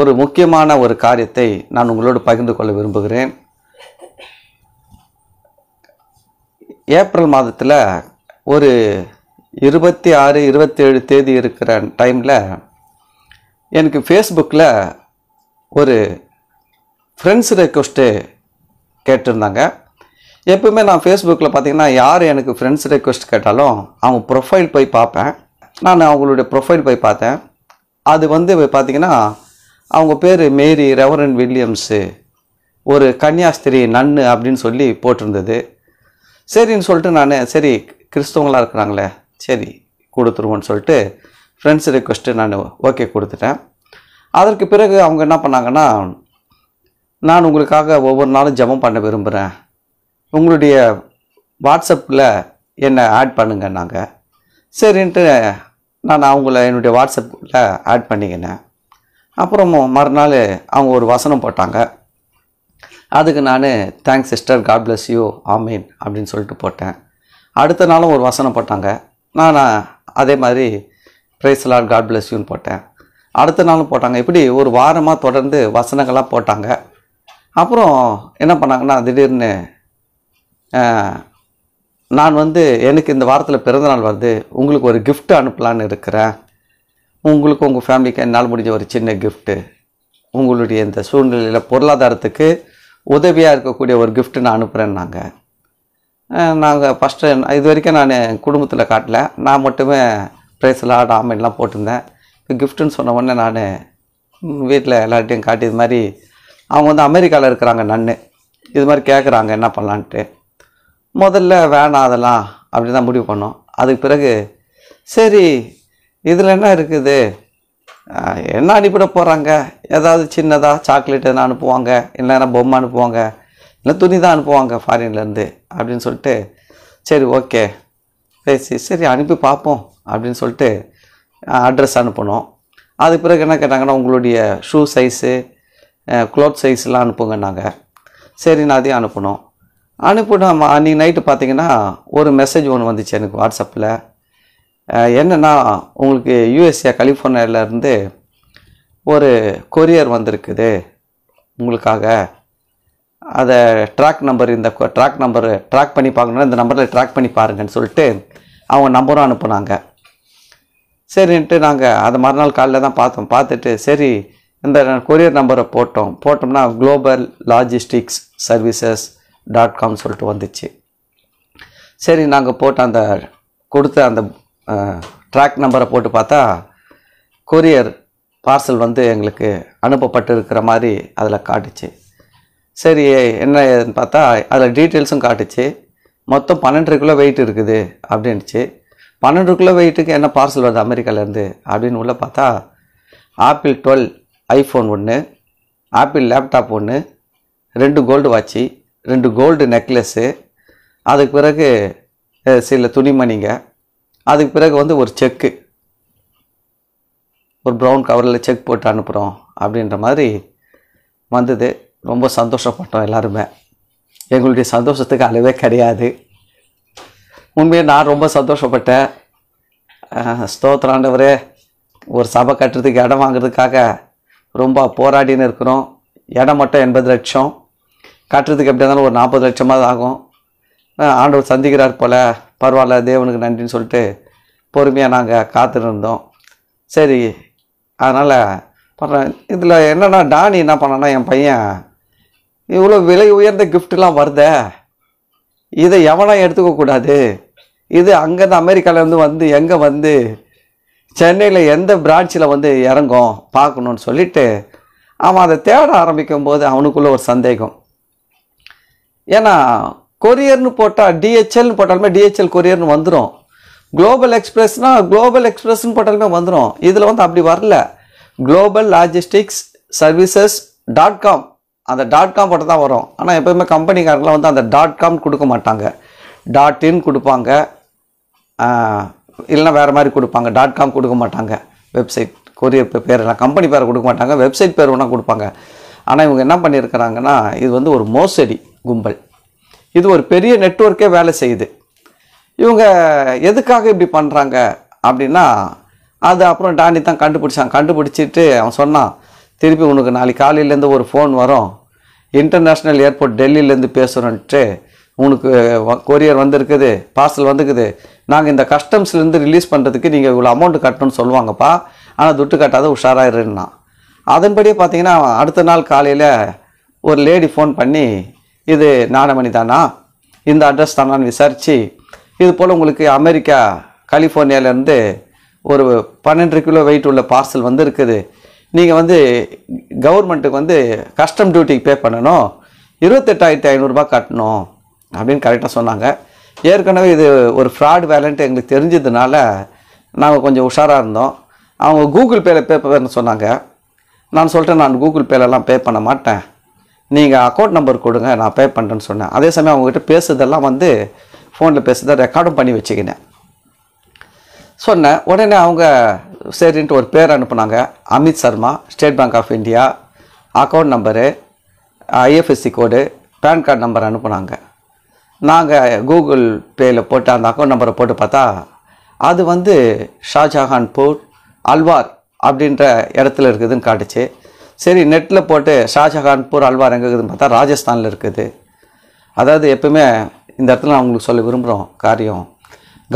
ஒரு முக்கியமான ஒரு காரியத்தை நான் உங்களோடு பகிர்ந்து கொள்ள விரும்புகிறேன் ஏப்ரல் மாதத்தில் ஒரு இருபத்தி ஆறு இருபத்தேழு தேதி இருக்கிற டைமில் எனக்கு ஃபேஸ்புக்கில் ஒரு ஃப்ரெண்ட்ஸ் ரெக்வஸ்ட்டு கேட்டிருந்தாங்க எப்பவுமே நான் ஃபேஸ்புக்கில் பார்த்தீங்கன்னா யார் எனக்கு ஃப்ரெண்ட்ஸ் ரெக்வஸ்ட் கேட்டாலும் அவங்க ப்ரொஃபைல் போய் பார்ப்பேன் நான் அவங்களுடைய ப்ரொஃபைல் போய் பார்த்தேன் அது வந்து பார்த்திங்கன்னா அவங்க பேர் மேரி ரெவரன் வில்லியம்ஸு ஒரு கன்னியாஸ்திரி நன்னு அப்படின்னு சொல்லி போட்டிருந்தது சரின்னு சொல்லிட்டு நான் சரி கிறிஸ்தவங்களாக இருக்கிறாங்களே சரி கொடுத்துருவோன்னு சொல்லிட்டு ஃப்ரெண்ட்ஸ் ரிக்வெஸ்ட்டு நான் ஓகே கொடுத்துட்டேன் அதற்கு பிறகு அவங்க என்ன பண்ணாங்கன்னா நான் உங்களுக்காக ஒவ்வொரு நாளும் ஜபம் பண்ண விரும்புகிறேன் உங்களுடைய வாட்ஸ்அப்பில் என்னை ஆட் பண்ணுங்க நாங்கள் சரின்ட்டு நான் அவங்கள என்னுடைய வாட்ஸ்அப்பில் ஆட் பண்ணிக்கினேன் அப்புறம் மறுநாள் அவங்க ஒரு வசனம் போட்டாங்க அதுக்கு நான் thanks sister God bless you ஆமீன் அப்படின்னு சொல்லிட்டு போட்டேன் அடுத்த நாளும் ஒரு வசனம் போட்டாங்க நான் அதே மாதிரி ப்ரைஸ் லார்ட் காட் பிளஸ் யூன்னு போட்டேன் அடுத்த நாளும் போட்டாங்க இப்படி ஒரு வாரமாக தொடர்ந்து வசனங்கள்லாம் போட்டாங்க அப்புறம் என்ன பண்ணாங்கன்னா திடீர்னு நான் வந்து எனக்கு இந்த வாரத்தில் பிறந்தநாள் வருது உங்களுக்கு ஒரு கிஃப்ட் அனுப்பலான்னு இருக்கிறேன் உங்களுக்கு உங்கள் ஃபேமிலிக்கு என்னால் முடிஞ்ச ஒரு சின்ன கிஃப்ட்டு உங்களுடைய இந்த சூழ்நிலையில் பொருளாதாரத்துக்கு உதவியாக இருக்கக்கூடிய ஒரு கிஃப்ட்டு நான் அனுப்புகிறேன்னாங்க நாங்கள் ஃபஸ்ட்டு இது வரைக்கும் நான் குடும்பத்தில் காட்டல நான் மட்டுமே ப்ரைஸ்லாம் ஆமெல்லாம் போட்டிருந்தேன் இப்போ கிஃப்ட்டுன்னு சொன்ன உடனே நான் வீட்டில் எல்லார்ட்டையும் காட்டி இது மாதிரி அவங்க வந்து அமெரிக்காவில் இருக்கிறாங்க நன்னு இது மாதிரி கேட்குறாங்க என்ன பண்ணலான்ட்டு முதல்ல வேணாம் அதெல்லாம் அப்படி தான் முடிவு பண்ணோம் அதுக்கு பிறகு சரி இதில் என்ன இருக்குது என்ன அனுப்பிட போகிறாங்க ஏதாவது சின்னதாக சாக்லேட் எதனா அனுப்புவாங்க இல்லைன்னா பொம்மை அனுப்புவாங்க இல்லை துணி தான் அனுப்புவாங்க ஃபாரின்லேருந்து அப்படின்னு சொல்லிட்டு சரி ஓகே பேசி சரி அனுப்பி பார்ப்போம் அப்படின்னு சொல்லிட்டு அட்ரஸ் அனுப்பணும் அதுக்கு பிறகு என்ன கேட்டாங்கன்னா உங்களுடைய ஷூ சைஸு க்ளோத் சைஸ்லாம் நாங்கள் சரி நான் அதையும் அனுப்பணும் அனுப்பினோம் அன்றைக்கி நைட்டு பார்த்தீங்கன்னா ஒரு மெசேஜ் ஒன்று வந்துச்சு எனக்கு வாட்ஸ்அப்பில் என்னென்னா உங்களுக்கு யூஎஸ்ஏ கலிஃபோர்னியாவிலேருந்து ஒரு கொரியர் வந்திருக்குது உங்களுக்காக அதை ட்ராக் நம்பர் இந்த ட்ராக் நம்பர் ட்ராக் பண்ணி பார்க்கணுன்னா இந்த நம்பரில் ட்ராக் பண்ணி பாருங்கன்னு சொல்லிட்டு அவங்க நம்பரும் அனுப்புனாங்க சரின்ட்டு நாங்கள் அதை மறுநாள் காலையில் தான் பார்த்தோம் பார்த்துட்டு சரி இந்த கொரியர் நம்பரை போட்டோம் போட்டோம்னா Global Logistics Services dot com சொல்லிட்டு வந்துச்சு சரி நாங்கள் போட்ட அந்த கொடுத்த அந்த ட்ராக் நம்பரை போட்டு பார்த்தா கொரியர் பார்சல் வந்து எங்களுக்கு அனுப்பப்பட்டு இருக்கிற மாதிரி அதில் காட்டுச்சு சரி என்ன ஏதுன்னு பார்த்தா அதில் டீட்டெயில்ஸும் காட்டுச்சு மொத்தம் பன்னெண்டு கிலோ வெயிட் இருக்குது அப்படின்ச்சு பன்னெண்டு கிலோ வெயிட்டுக்கு என்ன பார்சல் வருது அமெரிக்காவிலேருந்து அப்படின்னு உள்ளே பார்த்தா ஆப்பிள் டுவெல் ஐஃபோன் ஒன்று ஆப்பிள் லேப்டாப் ஒன்று ரெண்டு கோல்டு வாட்சி ரெண்டு கோல்டு நெக்லஸ்ஸு அதுக்கு பிறகு சில துணிமணிங்க அதுக்கு பிறகு வந்து ஒரு செக்கு ஒரு ப்ரௌன் கவரில் செக் போட்டு அனுப்புகிறோம் அப்படின்ற மாதிரி வந்தது ரொம்ப சந்தோஷப்பட்டோம் எல்லாருமே எங்களுடைய சந்தோஷத்துக்கு அளவே கிடையாது உண்மையாக நான் ரொம்ப சந்தோஷப்பட்டேன் ஸ்தோத்திராண்டவரே ஒரு சபை கட்டுறதுக்கு இடம் வாங்குறதுக்காக ரொம்ப போராடின்னு இருக்கிறோம் இடம் மட்டும் எண்பது லட்சம் கட்டுறதுக்கு எப்படி இருந்தாலும் ஒரு நாற்பது லட்சமாக ஆகும் ஆண்டவர் சந்திக்கிறார் போல் பரவாயில்ல தேவனுக்கு நன்றின்னு சொல்லிட்டு பொறுமையாக நாங்கள் காத்துருந்தோம் சரி அதனால் பண்ணுறேன் இதில் என்னென்னா டானி என்ன பண்ணனா என் பையன் இவ்வளோ விலை உயர்ந்த கிஃப்ட்லாம் வருத இதை எவனா எடுத்துக்கக்கூடாது இது அங்கேருந்து அமெரிக்காவிலேருந்து வந்து எங்கே வந்து சென்னையில் எந்த பிரான்ச்சில் வந்து இறங்கும் பார்க்கணுன்னு சொல்லிவிட்டு அவன் அதை தேட ஆரம்பிக்கும் போது அவனுக்குள்ளே ஒரு சந்தேகம் ஏன்னா கொரியர்னு போட்டால் டிஹெச்எல்னு போட்டாலுமே டிஹெச்எல் கொரியர்னு வந்துடும் குளோபல் எக்ஸ்பிரஸ்னால் குளோபல் எக்ஸ்பிரஸ்னு போட்டாலுமே வந்துடும் இதில் வந்து அப்படி வரல Global Logistics Services dot com அந்த டாட் காம் போட்டு தான் வரும் ஆனால் எப்போயுமே கம்பெனிக்காரங்களாம் வந்து அந்த டாட் காம் கொடுக்க மாட்டாங்க டாட் இன் கொடுப்பாங்க இல்லைனா வேறு மாதிரி கொடுப்பாங்க டாட் காம் கொடுக்க மாட்டாங்க வெப்சைட் கொரியர் பேர் எல்லாம் கம்பெனி பேரை கொடுக்க மாட்டாங்க வெப்சைட் பேர் வேணால் கொடுப்பாங்க ஆனால் இவங்க என்ன பண்ணியிருக்கிறாங்கன்னா இது வந்து ஒரு மோசடி கும்பல் இது ஒரு பெரிய நெட்ஒர்க்கே வேலை செய்யுது இவங்க எதுக்காக இப்படி பண்ணுறாங்க அப்படின்னா அது அப்புறம் டானி தான் கண்டுபிடிச்சான் கண்டுபிடிச்சிட்டு அவன் சொன்னான் திருப்பி உனக்கு நாளைக்கு காலையிலேருந்து ஒரு ஃபோன் வரும் இன்டர்நேஷ்னல் ஏர்போர்ட் டெல்லியிலேருந்து பேசுகிறோன்ட்டு உனக்கு கொரியர் வந்துருக்குது பார்சல் வந்துருக்குது நாங்கள் இந்த கஸ்டம்ஸ்லேருந்து ரிலீஸ் பண்ணுறதுக்கு நீங்கள் இவ்வளோ அமௌண்ட் கட்டணும்னு சொல்லுவாங்கப்பா ஆனால் துட்டு கட்டாத உஷாராயிருந்தான் அதன்படியே பார்த்தீங்கன்னா அடுத்த நாள் காலையில் ஒரு லேடி ஃபோன் பண்ணி இது நானமணி தானா இந்த அட்ரஸ் தானான்னு விசாரித்து இது போல் உங்களுக்கு அமெரிக்கா கலிஃபோர்னியாவிலேருந்து ஒரு பன்னெண்டு கிலோ வெயிட் உள்ள பார்சல் வந்து இருக்குது நீங்கள் வந்து கவர்மெண்ட்டுக்கு வந்து கஸ்டம் டியூட்டிக்கு பே பண்ணணும் இருபத்தெட்டாயிரத்தி ஐநூறுரூபா கட்டணும் அப்படின்னு கரெக்டாக சொன்னாங்க ஏற்கனவே இது ஒரு ஃப்ராட் வேலைன்ட்டு எங்களுக்கு தெரிஞ்சதுனால நாங்கள் கொஞ்சம் உஷாராக இருந்தோம் அவங்க கூகுள் பேயில் பே பண்ண சொன்னாங்க நான் சொல்லிட்டேன் நான் கூகுள் பேலலாம் பே பண்ண மாட்டேன் நீங்கள் அக்கௌண்ட் நம்பர் கொடுங்க நான் பே பண்ணுறேன்னு சொன்னேன் அதே சமயம் அவங்ககிட்ட பேசுறதெல்லாம் வந்து ஃபோனில் பேசுறதை ரெக்கார்டும் பண்ணி வச்சுக்கினேன் சொன்னேன் உடனே அவங்க சரின்ட்டு ஒரு பேர் அனுப்புனாங்க Amit Sharma State Bank of India account number IFSC code PAN card number அனுப்புனாங்க நாங்கள் கூகுள் பேயில் போட்டு அந்த அக்கௌண்ட் நம்பரை போட்டு பார்த்தா அது வந்து ஷாஜஹான்பூர் அல்வார் அப்படின்ற இடத்துல இருக்குதுன்னு காட்டுச்சு சரி நெட்டில் போட்டு ஷாஜஹான்பூர் அல்வார் எங்கே இருக்குதுன்னு பார்த்தா ராஜஸ்தானில் இருக்குது அதாவது எப்பவுமே இந்த இடத்துல நான் உங்களுக்கு சொல்ல விரும்புகிறோம் காரியம்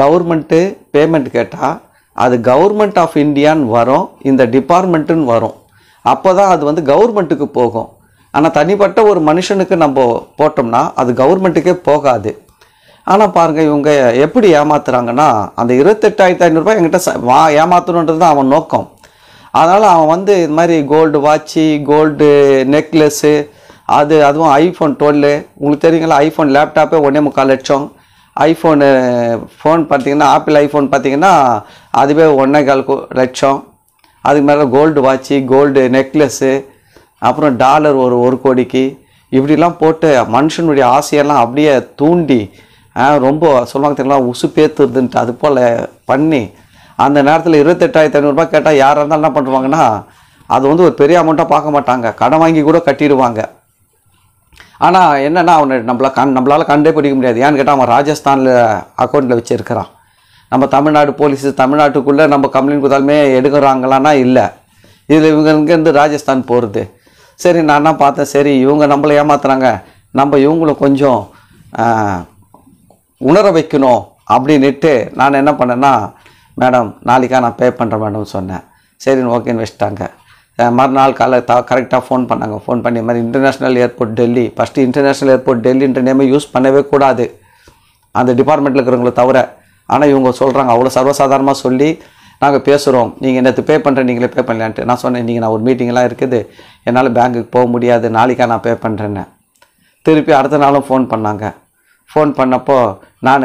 கவர்மெண்ட்டு பேமெண்ட் கேட்டால் அது கவர்மெண்ட் ஆஃப் இந்தியான்னு வரும் இந்த டிபார்ட்மெண்ட்டுன்னு வரும் அப்போ தான் அது வந்து கவர்மெண்ட்டுக்கு போகும் ஆனால் தனிப்பட்ட ஒரு மனுஷனுக்கு நம்ம போட்டோம்னா அது கவர்மெண்ட்டுக்கே போகாது ஆனால் பாருங்கள் இவங்க எப்படி ஏமாத்துறாங்கன்னா அந்த இருபத்தெட்டாயிரத்து ஐநூறுரூபா என்கிட்ட வா ஏமாத்தணுன்றது தான் அவன் நோக்கம் அதனால் அவன் வந்து இது மாதிரி கோல்டு வாட்ச்சு கோல்டு நெக்லஸ்ஸு அது அதுவும் ஐஃபோன் டுவெல்லு உங்களுக்கு தெரியுங்களா ஐஃபோன் லேப்டாப்பே ஒன்றே முக்கால் லட்சம் ஐஃபோனு ஃபோன் பார்த்திங்கன்னா ஆப்பிள் ஐஃபோன் பார்த்திங்கன்னா அதுவே ஒன்றே கால் லட்சம் அதுக்கு மேலே கோல்டு வாட்ச்சு கோல்டு நெக்லஸ்ஸு அப்புறம் டாலர் ஒரு ஒரு கோடிக்கு இப்படிலாம் போட்டு மனுஷனுடைய ஆசையெல்லாம் அப்படியே தூண்டி ரொம்ப சொல்லுவாங்க தெரியல உசு பேத்துறதுன்ட்டு அது போல் பண்ணி அந்த நேரத்தில் இருபத்தெட்டாயிரத்தி ஐநூறுரூபா கேட்டால் யாராக இருந்தாலும் என்ன பண்ணுவாங்கன்னா அது வந்து ஒரு பெரிய அமௌண்ட்டாக பார்க்க மாட்டாங்க கடன் வாங்கி கூட கட்டிடுவாங்க ஆனால் என்னென்னா அவனை நம்மளை கண் நம்மளால் கண்டே பிடிக்க முடியாது ஏன்னு கேட்டால் அவன் ராஜஸ்தானில் அக்கௌண்ட்டில் வச்சுருக்கிறான் நம்ம தமிழ்நாடு போலீஸு தமிழ்நாட்டுக்குள்ளே நம்ம கம்ப்ளைண்ட் கொடுத்தாலுமே எடுக்கிறாங்களான்னா இல்லை இதில் இவங்க இங்கேருந்து ராஜஸ்தான் போகிறது சரி நான் என்ன பார்த்தேன் சரி இவங்க நம்மளை ஏமாத்துறாங்க நம்ம இவங்கள கொஞ்சம் உணர வைக்கணும் அப்படின்ட்டு நான் என்ன பண்ணேன்னா மேடம் நாளைக்காக நான் பே பண்ணுறேன் மேடம் சொன்னேன் சரின்னு ஓகேன்னு வச்சுட்டாங்க மறுநாள் காலை த கரெக்டாக ஃபோன் பண்ணாங்க ஃபோன் பண்ணி மாதிரி international airport Delhi first international airport டெல்லின்ற நேமை யூஸ் பண்ணவே கூடாது அந்த டிபார்ட்மெண்ட்டில் இருக்கிறவங்கள தவிர ஆனால் இவங்க சொல்கிறாங்க அவ்வளோ சர்வசாதாரணமாக சொல்லி நாங்கள் பேசுகிறோம் நீங்கள் நேற்று பே பண்ணுற நீங்களே பே பண்ணலான்ட்டு நான் சொன்னேன் நீங்கள் நான் ஒரு மீட்டிங்லாம் இருக்குது என்னால் பேங்க்குக்கு போக முடியாது நாளைக்காக நான் பே பண்ணுறேன்னு திருப்பி அடுத்த நாளும் ஃபோன் பண்ணாங்க ஃபோன் பண்ணப்போ நான்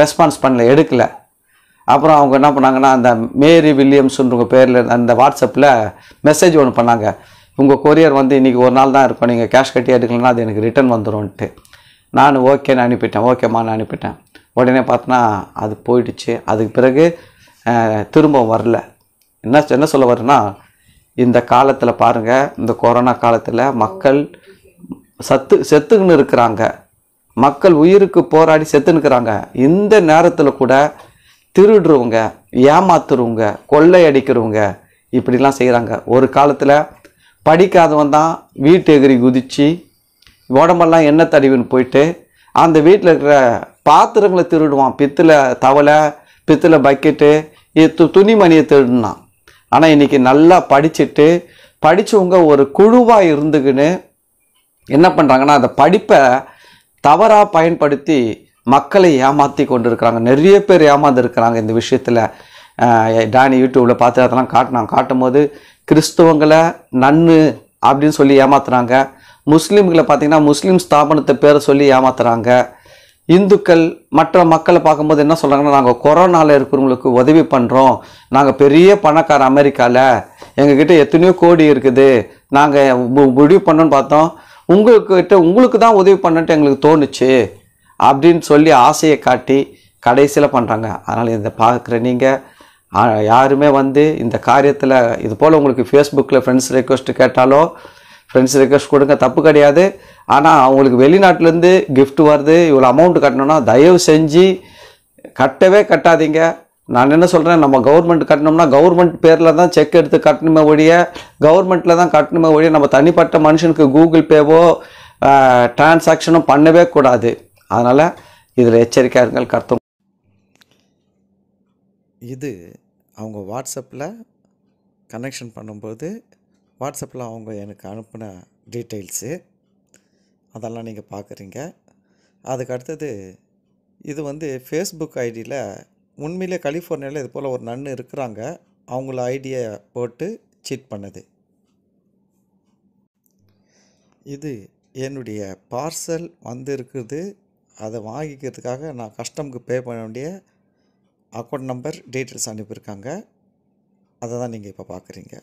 ரெஸ்பான்ஸ் பண்ணல எடுக்கலை அப்புறம் அவங்க என்ன பண்ணாங்கன்னா அந்த மேரி வில்லியம்ஸுன்றவங்க பேரில் அந்த வாட்ஸ்அப்பில் மெசேஜ் ஒன்று பண்ணாங்க உங்கள் கொரியர் வந்து இன்றைக்கி ஒரு நாள் தான் இருக்கும் நீங்கள் கேஷ் கட்டி எடுக்கலன்னா அது எனக்கு ரிட்டன் வந்துடும்ன்ட்டு நான் ஓகேன்னு அனுப்பிட்டேன் ஓகேம்மா நான் அனுப்பிட்டேன் உடனே பார்த்தோன்னா அது போயிடுச்சு அதுக்கு பிறகு திரும்ப வரல என்ன என்ன சொல்ல வரேன்னா இந்த காலத்தில் பாருங்கள் இந்த கொரோனா காலத்தில் மக்கள் சத்து செத்துக்குன்னு இருக்கிறாங்க மக்கள் உயிருக்கு போராடி செத்துன்னுக்கிறாங்க இந்த நேரத்தில் கூட திருடுறவங்க ஏமாத்துறவங்க கொள்ளை அடிக்கிறவங்க இப்படிலாம் செய்கிறாங்க ஒரு காலத்தில் படிக்காதவன் தான் வீட்டு எகிரி குதித்து உடம்பெல்லாம் எண்ணெய் தடிவுன்னு போயிட்டு அந்த வீட்டில் இருக்கிற பாத்திரங்களை திருடுவான் பித்தில் தவளை பித்தில் பக்கெட்டு து துணிமணியை திருடுனான் ஆனால் இன்றைக்கி நல்லா படிச்சுட்டு படித்தவங்க ஒரு குழுவாக இருந்துக்குன்னு என்ன பண்ணுறாங்கன்னா அந்த படிப்பை தவறாக பயன்படுத்தி மக்களை ஏமாற்றி கொண்டு இருக்கிறாங்க நிறைய பேர் ஏமாந்துருக்கிறாங்க இந்த விஷயத்தில் டானி யூடியூப்பில் பார்த்து அதெல்லாம் காட்டினாங்க காட்டும் போது கிறிஸ்தவங்களை நன்னு அப்படின்னு சொல்லி ஏமாத்துறாங்க முஸ்லீம்களை பார்த்திங்கன்னா முஸ்லீம் ஸ்தாபனத்தை பேரை சொல்லி ஏமாத்துறாங்க இந்துக்கள் மற்ற மக்களை பார்க்கும்போது என்ன சொல்கிறாங்கன்னா நாங்கள் கொரோனாவில் இருக்கிறவங்களுக்கு உதவி பண்ணுறோம் நாங்கள் பெரிய பணக்கார அமெரிக்காவில் எங்ககிட்ட எத்தனையோ கோடி இருக்குது நாங்கள் முடிவு பண்ணோன்னு பார்த்தோம் உங்களுக்கிட்ட உங்களுக்கு தான் உதவி பண்ணன்ட்டு எங்களுக்கு தோணுச்சு அப்படின்னு சொல்லி ஆசையை காட்டி கடைசியில் பண்ணுறாங்க அதனால் இதை பார்க்குற நீங்கள் யாருமே வந்து இந்த காரியத்தில் இது போல் உங்களுக்கு ஃபேஸ்புக்கில் ஃப்ரெண்ட்ஸ் ரெக்வஸ்ட்டு கேட்டாலோ ஃப்ரெண்ட்ஸ் ரெக்வஸ்ட் கொடுங்க தப்பு கிடையாது ஆனால் அவங்களுக்கு வெளிநாட்டிலேருந்து கிஃப்ட் வருது இவ்வளோ அமௌண்ட் கட்டணும்னா தயவு செஞ்சு கட்டவே கட்டாதீங்க நான் என்ன சொல்கிறேன் நம்ம கவர்மெண்ட் கட்டணும்னா கவர்மெண்ட் பேரில் தான் செக் எடுத்து கட்டணுமே ஒழிய கவர்மெண்ட்டில் தான் கட்டணுமே ஒழிய நம்ம தனிப்பட்ட மனுஷனுக்கு கூகுள் பேவோ டிரான்சாக்ஷனும் பண்ணவே கூடாது அதனால் இதில் எச்சரிக்கையாக இருங்கள் கர்த்தம் இது அவங்க வாட்ஸ்அப்பில் கனெக்ஷன் பண்ணும்போது வாட்ஸ்அப்பில் அவங்க எனக்கு அனுப்பின டீட்டெயில்ஸு அதெல்லாம் நீங்கள் பார்க்குறீங்க அதுக்கு அடுத்தது இது வந்து ஃபேஸ்புக் ஐடியில் உண்மையிலே கலிஃபோர்னியாவில் இது போல் ஒரு நன்னு இருக்கிறாங்க அவங்கள ஐடியை போட்டு சீட் பண்ணுது இது என்னுடைய பார்சல் வந்திருக்குது அதை வாங்கிக்கிறதுக்காக நான் கஸ்டமுக்கு பே பண்ண வேண்டிய அக்கௌண்ட் நம்பர் டீட்டெயில்ஸ் அனுப்பியிருக்காங்க அதை தான் நீங்கள் இப்போ பார்க்குறீங்க